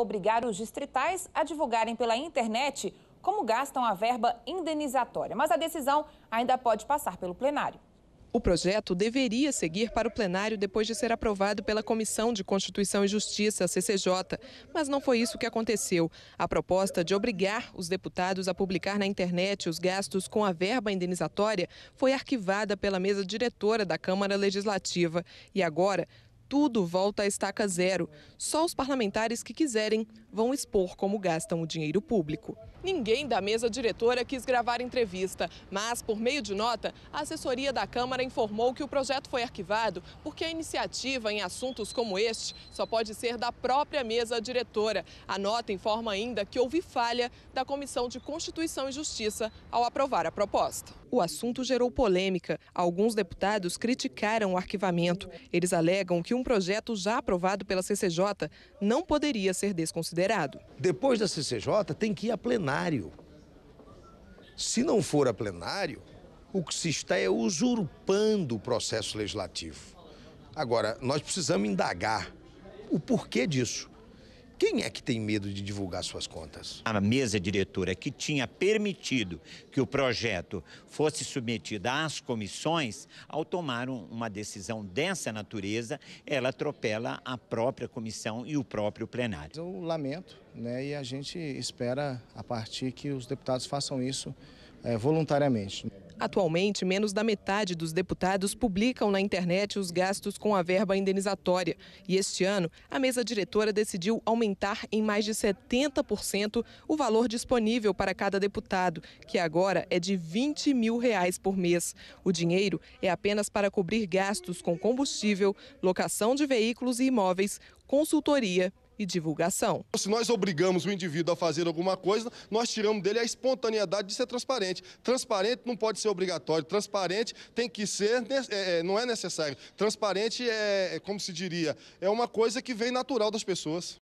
obrigar os distritais a divulgarem pela internet como gastam a verba indenizatória. Mas a decisão ainda pode passar pelo plenário. O projeto deveria seguir para o plenário depois de ser aprovado pela Comissão de Constituição e Justiça, CCJ, mas não foi isso que aconteceu. A proposta de obrigar os deputados a publicar na internet os gastos com a verba indenizatória foi arquivada pela mesa diretora da Câmara Legislativa e agora tudo volta à estaca zero. Só os parlamentares que quiserem vão expor como gastam o dinheiro público. Ninguém da mesa diretora quis gravar entrevista, mas, por meio de nota, a assessoria da Câmara informou que o projeto foi arquivado porque a iniciativa em assuntos como este só pode ser da própria mesa diretora. A nota informa ainda que houve falha da Comissão de Constituição e Justiça ao aprovar a proposta. O assunto gerou polêmica. Alguns deputados criticaram o arquivamento. Eles alegam que o um projeto já aprovado pela CCJ não poderia ser desconsiderado. Depois da CCJ, tem que ir a plenário. Se não for a plenário, o que se está é usurpando o processo legislativo. Agora, nós precisamos indagar o porquê disso. Quem é que tem medo de divulgar suas contas? A mesa diretora que tinha permitido que o projeto fosse submetido às comissões, ao tomar uma decisão dessa natureza, ela atropela a própria comissão e o próprio plenário. Eu lamento, né, e a gente espera a partir que os deputados façam isso é, voluntariamente. Atualmente, menos da metade dos deputados publicam na internet os gastos com a verba indenizatória. E este ano, a mesa diretora decidiu aumentar em mais de 70% o valor disponível para cada deputado, que agora é de 20 mil reais por mês. O dinheiro é apenas para cobrir gastos com combustível, locação de veículos e imóveis, consultoria e divulgação. Se nós obrigamos o indivíduo a fazer alguma coisa, nós tiramos dele a espontaneidade de ser transparente. Transparente não pode ser obrigatório, transparente tem que ser, é, é, não é necessário. Transparente é, é, como se diria, é uma coisa que vem natural das pessoas.